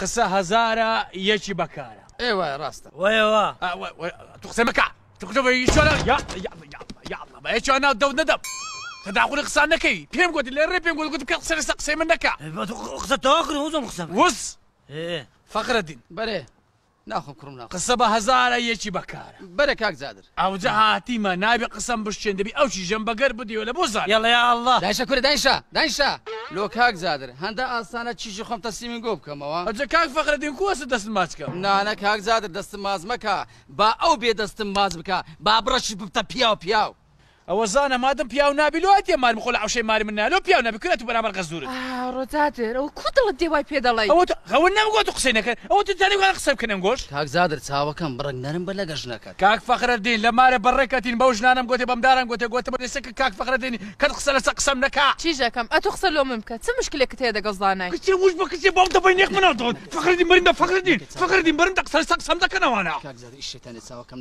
قسە هەزارە یەکی بەکارە ئێوە ڕاستە وەوە تو قسە بکە چۆن دەو نەدەم تداخل قسان نەکەی پێم گوت لە ڕێ پێم گوت بکە قسە قسە من نەکە قسە تاخر وزم قسە وز فقرە دین بەرێ ناخۆ کوڕنا قسە بە هزارە یەکی بەکارە بەرە کاک زیاتر ئەوجا هاتیمە نابێ قسەم بشتێن دەبی ئەو چی ژەم بەگەر بدیەوە لە بۆ زار یاڵە یا الله دایشە کوێ دایشە دایشە لۆ کاک زیادر هەندە ئاسانە چیشی خۆم تەسیمی گۆ بکەمەوە ئەجە کاک فەخرەدین کۆسە دەست ماچکەم نانە کاک زیادر دەستم ماز مەکە با ئەو بێ دەستم ماز بکە با بڕەشی بتە پیا و پیاو ئەوەزانە مادەم پیاو نابی لو ئەتێ مارم خۆ لە عوشەی ماری من نالۆ پیاو نابی کورێت و بەرامبەر قەزور آه، ڕۆتاتر ئەو کو دڵت دێوای پێ دەڵی ئەوە ئەوە نەمگۆ تو قسەی نەکرد ئەوە تو جانی وان قسە بکەن گۆش کاکزادر چاوەکەم بڕنگ نەرم بە لەگەش نەکە کاک فەخرە دین لە مارە بەڕێکەتین بەو ژنانم گوتێ بەمداران گوتێ گوتە بەێسەکە کاک فەخرە دێنی کەت قسە جا قسەم نەکا چیژەکەم ئە تو قسە لۆ من بکە چ مشکلێکت هەیە دەگەڵ زانای کچێ وش بە کچێ بۆم دەبەی نێخ منەوە دۆن فەخردین بەرین بە فەخردین فەخردین بەرن دە وانا لەسە زادر دەکەنەوەنا کاکزادر ئیشێتانە چاوەکەم